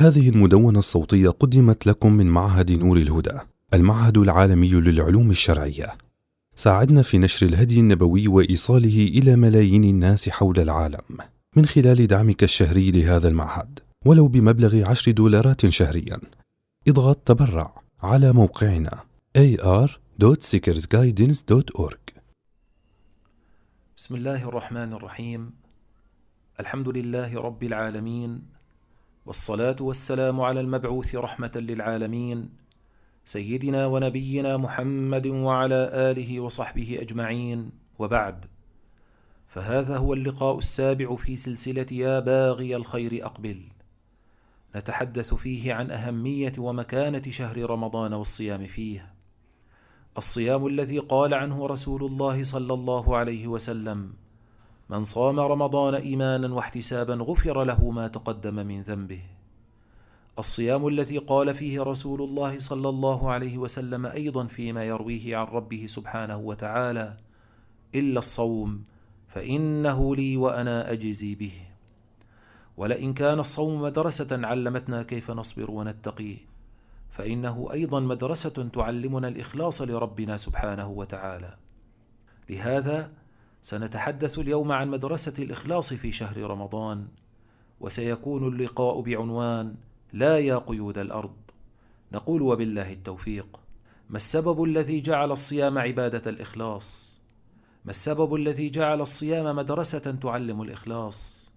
هذه المدونة الصوتية قدمت لكم من معهد نور الهدى المعهد العالمي للعلوم الشرعية ساعدنا في نشر الهدي النبوي وإيصاله إلى ملايين الناس حول العالم من خلال دعمك الشهري لهذا المعهد ولو بمبلغ عشر دولارات شهريا اضغط تبرع على موقعنا ar.seekersguidance.org بسم الله الرحمن الرحيم الحمد لله رب العالمين والصلاة والسلام على المبعوث رحمة للعالمين سيدنا ونبينا محمد وعلى آله وصحبه أجمعين وبعد فهذا هو اللقاء السابع في سلسلة يا باغي الخير أقبل نتحدث فيه عن أهمية ومكانة شهر رمضان والصيام فيه الصيام الذي قال عنه رسول الله صلى الله عليه وسلم من صام رمضان إيمانا واحتسابا غفر له ما تقدم من ذنبه الصيام الذي قال فيه رسول الله صلى الله عليه وسلم أيضا فيما يرويه عن ربه سبحانه وتعالى إلا الصوم فإنه لي وأنا أجزي به ولئن كان الصوم مدرسة علمتنا كيف نصبر ونتقي فإنه أيضا مدرسة تعلمنا الإخلاص لربنا سبحانه وتعالى لهذا سنتحدث اليوم عن مدرسة الإخلاص في شهر رمضان، وسيكون اللقاء بعنوان لا يا قيود الأرض. نقول وبالله التوفيق. ما السبب الذي جعل الصيام عبادة الإخلاص؟ ما السبب الذي جعل الصيام مدرسة تعلم الإخلاص؟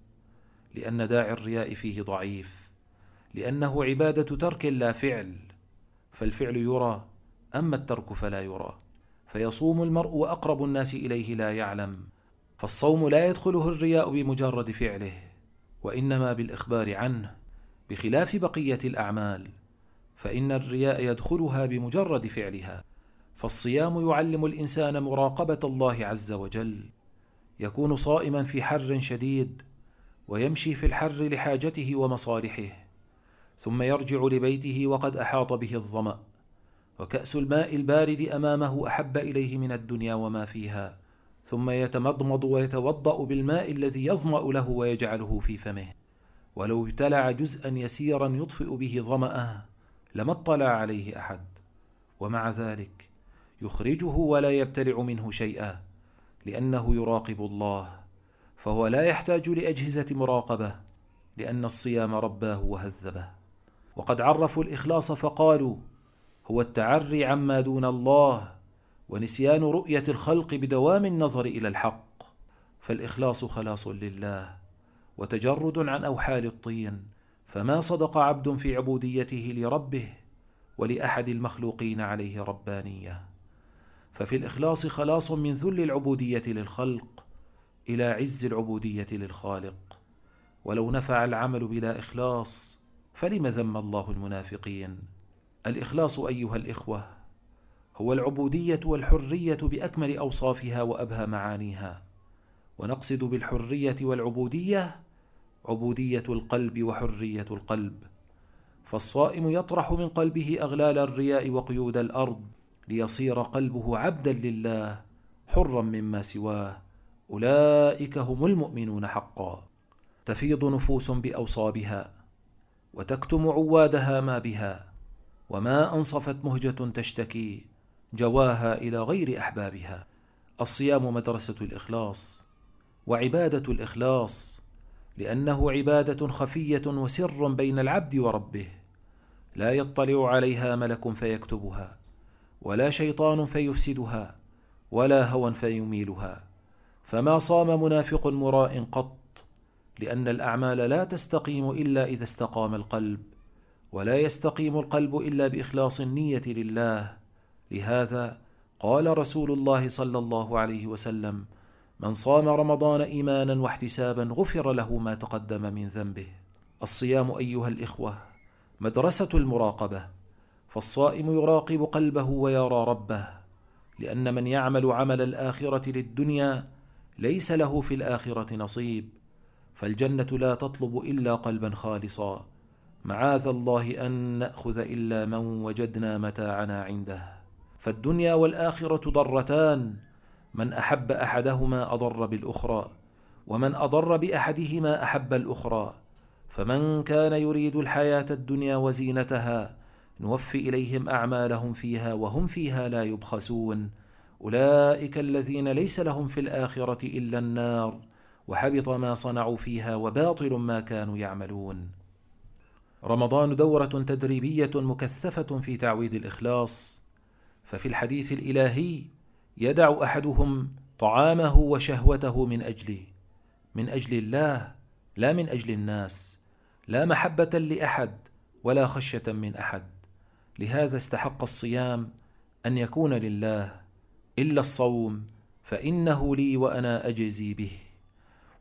لأن داعي الرياء فيه ضعيف، لأنه عبادة ترك لا فعل، فالفعل يرى، أما الترك فلا يرى. فيصوم المرء واقرب الناس اليه لا يعلم فالصوم لا يدخله الرياء بمجرد فعله وانما بالاخبار عنه بخلاف بقيه الاعمال فان الرياء يدخلها بمجرد فعلها فالصيام يعلم الانسان مراقبه الله عز وجل يكون صائما في حر شديد ويمشي في الحر لحاجته ومصالحه ثم يرجع لبيته وقد احاط به الظما وكأس الماء البارد أمامه أحب إليه من الدنيا وما فيها ثم يتمضمض ويتوضأ بالماء الذي يظمأ له ويجعله في فمه ولو ابتلع جزءا يسيرا يطفئ به ظمأه لما اطلع عليه أحد ومع ذلك يخرجه ولا يبتلع منه شيئا لأنه يراقب الله فهو لا يحتاج لأجهزة مراقبة لأن الصيام رباه وهذبه وقد عرفوا الإخلاص فقالوا هو التعري عما دون الله ونسيان رؤيه الخلق بدوام النظر الى الحق فالاخلاص خلاص لله وتجرد عن اوحال الطين فما صدق عبد في عبوديته لربه ولاحد المخلوقين عليه ربانيه ففي الاخلاص خلاص من ذل العبوديه للخلق الى عز العبوديه للخالق ولو نفع العمل بلا اخلاص فلم ذم الله المنافقين الاخلاص ايها الاخوه هو العبوديه والحريه باكمل اوصافها وابهى معانيها ونقصد بالحريه والعبوديه عبوديه القلب وحريه القلب فالصائم يطرح من قلبه اغلال الرياء وقيود الارض ليصير قلبه عبدا لله حرا مما سواه اولئك هم المؤمنون حقا تفيض نفوس باوصابها وتكتم عوادها ما بها وما أنصفت مهجة تشتكي جواها إلى غير أحبابها الصيام مدرسة الإخلاص وعبادة الإخلاص لأنه عبادة خفية وسر بين العبد وربه لا يطلع عليها ملك فيكتبها ولا شيطان فيفسدها ولا هوى فيميلها فما صام منافق مراء قط لأن الأعمال لا تستقيم إلا إذا استقام القلب ولا يستقيم القلب الا باخلاص النيه لله لهذا قال رسول الله صلى الله عليه وسلم من صام رمضان ايمانا واحتسابا غفر له ما تقدم من ذنبه الصيام ايها الاخوه مدرسه المراقبه فالصائم يراقب قلبه ويرى ربه لان من يعمل عمل الاخره للدنيا ليس له في الاخره نصيب فالجنه لا تطلب الا قلبا خالصا معاذ الله أن نأخذ إلا من وجدنا متاعنا عنده فالدنيا والآخرة ضرتان من أحب أحدهما أضر بالأخرى ومن أضر بأحدهما أحب الأخرى فمن كان يريد الحياة الدنيا وزينتها نوفي إليهم أعمالهم فيها وهم فيها لا يبخسون أولئك الذين ليس لهم في الآخرة إلا النار وحبط ما صنعوا فيها وباطل ما كانوا يعملون رمضان دورة تدريبية مكثفة في تعويد الإخلاص ففي الحديث الإلهي يدع أحدهم طعامه وشهوته من أجله من أجل الله لا من أجل الناس لا محبة لأحد ولا خشية من أحد لهذا استحق الصيام أن يكون لله إلا الصوم فإنه لي وأنا أجزي به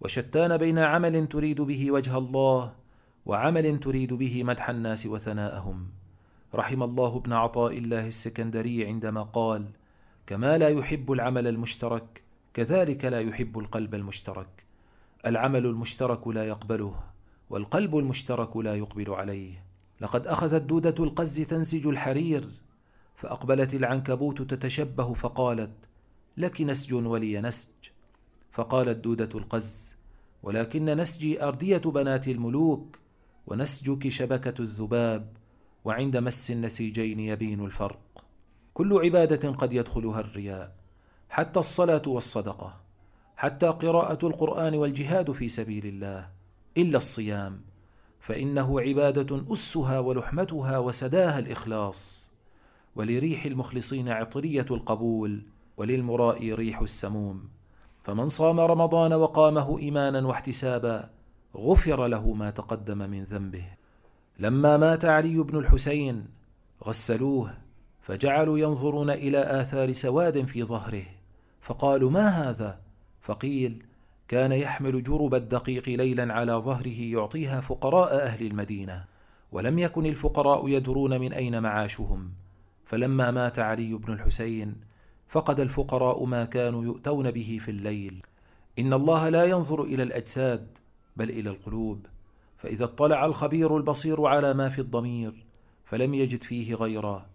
وشتان بين عمل تريد به وجه الله وعمل تريد به مدح الناس وثناءهم رحم الله ابن عطاء الله السكندري عندما قال كما لا يحب العمل المشترك كذلك لا يحب القلب المشترك العمل المشترك لا يقبله والقلب المشترك لا يقبل عليه لقد اخذت دوده القز تنسج الحرير فاقبلت العنكبوت تتشبه فقالت لك نسج ولي نسج فقالت دوده القز ولكن نسجي ارديه بنات الملوك ونسجك شبكة الذباب وعند مس النسيجين يبين الفرق كل عبادة قد يدخلها الرياء حتى الصلاة والصدقة حتى قراءة القرآن والجهاد في سبيل الله إلا الصيام فإنه عبادة أسها ولحمتها وسداها الإخلاص ولريح المخلصين عطرية القبول وللمرائي ريح السموم فمن صام رمضان وقامه إيمانا واحتسابا غفر له ما تقدم من ذنبه لما مات علي بن الحسين غسلوه فجعلوا ينظرون الى اثار سواد في ظهره فقالوا ما هذا فقيل كان يحمل جرب الدقيق ليلا على ظهره يعطيها فقراء اهل المدينه ولم يكن الفقراء يدرون من اين معاشهم فلما مات علي بن الحسين فقد الفقراء ما كانوا يؤتون به في الليل ان الله لا ينظر الى الاجساد بل إلى القلوب فإذا اطلع الخبير البصير على ما في الضمير فلم يجد فيه غيرا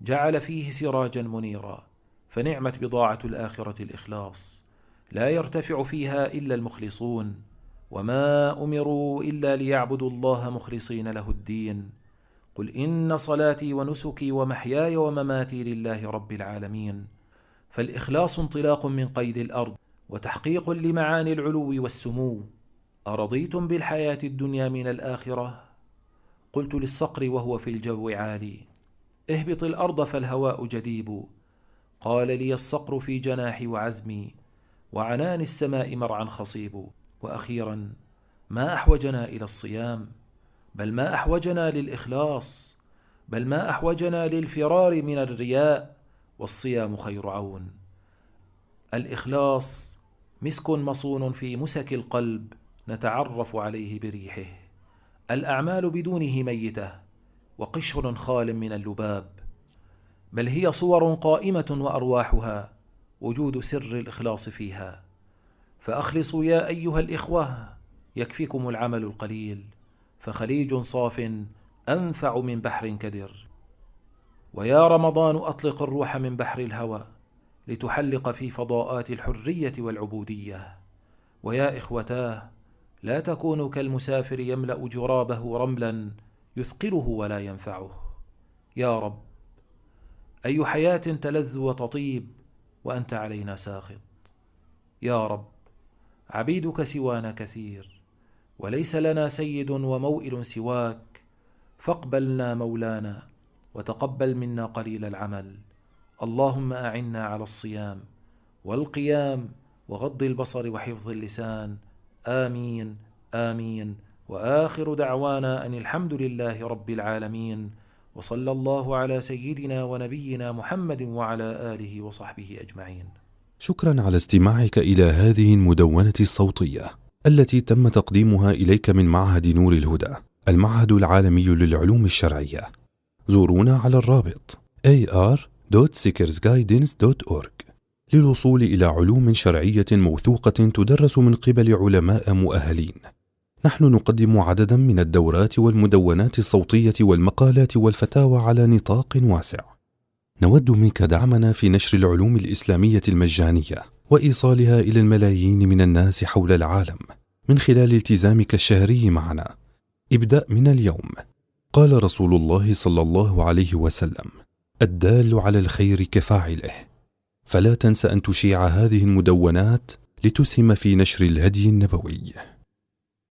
جعل فيه سراجا منيرا فنعمت بضاعة الآخرة الإخلاص لا يرتفع فيها إلا المخلصون وما أمروا إلا ليعبدوا الله مخلصين له الدين قل إن صلاتي ونسكي ومحياي ومماتي لله رب العالمين فالإخلاص انطلاق من قيد الأرض وتحقيق لمعاني العلو والسمو أرضيتم بالحياة الدنيا من الآخرة؟ قلت للصقر وهو في الجو عالي اهبط الأرض فالهواء جديب قال لي الصقر في جناحي وعزمي وعنان السماء مرعا خصيب وأخيرا ما أحوجنا إلى الصيام بل ما أحوجنا للإخلاص بل ما أحوجنا للفرار من الرياء والصيام خير عون الإخلاص مسك مصون في مسك القلب نتعرف عليه بريحه الاعمال بدونه ميته وقشر خال من اللباب بل هي صور قائمه وارواحها وجود سر الاخلاص فيها فاخلصوا يا ايها الاخوه يكفيكم العمل القليل فخليج صاف انفع من بحر كدر ويا رمضان اطلق الروح من بحر الهوى لتحلق في فضاءات الحريه والعبوديه ويا اخوتاه لا تكون كالمسافر يملا جرابه رملا يثقله ولا ينفعه يا رب اي حياه تلذ وتطيب وانت علينا ساخط يا رب عبيدك سوانا كثير وليس لنا سيد وموئل سواك فاقبلنا مولانا وتقبل منا قليل العمل اللهم اعنا على الصيام والقيام وغض البصر وحفظ اللسان امين امين واخر دعوانا ان الحمد لله رب العالمين وصلى الله على سيدنا ونبينا محمد وعلى اله وصحبه اجمعين شكرا على استماعك الى هذه المدونه الصوتيه التي تم تقديمها اليك من معهد نور الهدى المعهد العالمي للعلوم الشرعيه زورونا على الرابط ar.seekersguidance.org للوصول إلى علوم شرعية موثوقة تدرس من قبل علماء مؤهلين. نحن نقدم عددا من الدورات والمدونات الصوتية والمقالات والفتاوى على نطاق واسع. نود منك دعمنا في نشر العلوم الإسلامية المجانية وإيصالها إلى الملايين من الناس حول العالم من خلال التزامك الشهري معنا. ابدأ من اليوم. قال رسول الله صلى الله عليه وسلم: الدال على الخير كفاعله. فلا تنس أن تشيع هذه المدونات لتسهم في نشر الهدي النبوي